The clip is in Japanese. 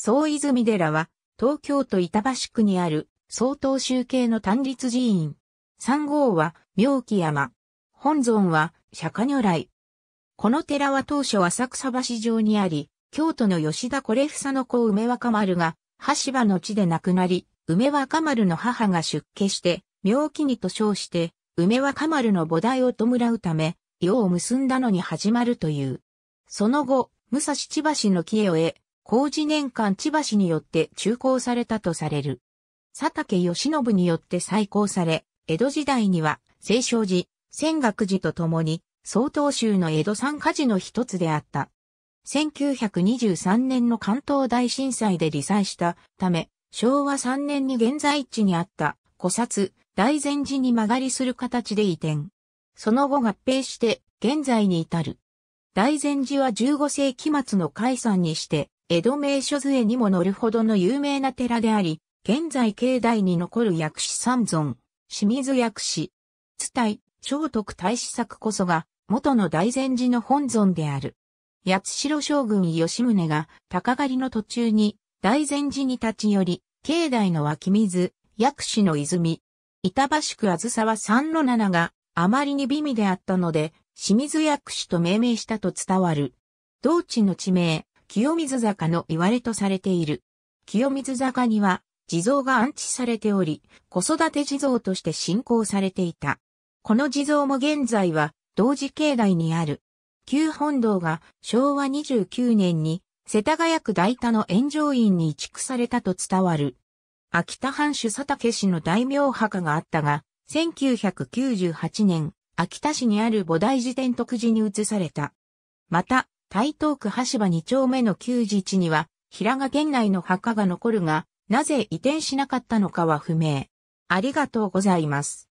総泉寺は、東京都板橋区にある、総統集計の単立寺院。三号は、妙木山。本尊は、釈迦如来。この寺は当初浅草橋上にあり、京都の吉田是房の子梅若丸が、橋場の地で亡くなり、梅若丸の母が出家して、妙木にと称して、梅若丸の菩提を弔うため、世を結んだのに始まるという。その後、武蔵千葉市の清へ、工事年間千葉市によって中興されたとされる。佐竹義信によって再興され、江戸時代には、清少寺、仙岳寺とともに、曹洞宗の江戸三家寺の一つであった。1923年の関東大震災で離散したため、昭和3年に現在地にあった古刹、大禅寺に曲がりする形で移転。その後合併して、現在に至る。大禅寺は15世紀末の解散にして、江戸名所図にも載るほどの有名な寺であり、現在境内に残る薬師三尊、清水薬師、津代、聖徳太子作こそが、元の大禅寺の本尊である。八代将軍吉宗が鷹狩りの途中に大禅寺に立ち寄り、境内の湧き水、薬師の泉、板橋区あずさは三の七があまりに美味であったので、清水薬師と命名したと伝わる。同地の地名、清水坂の言われとされている。清水坂には地蔵が安置されており、子育て地蔵として信仰されていた。この地蔵も現在は同時境内にある。旧本堂が昭和29年に世田谷区大田の炎上院に移築されたと伝わる。秋田藩主佐竹氏の大名墓があったが、1998年、秋田市にある菩提寺天徳寺に移された。また、台東区橋場2丁目の旧自治には、平賀県内の墓が残るが、なぜ移転しなかったのかは不明。ありがとうございます。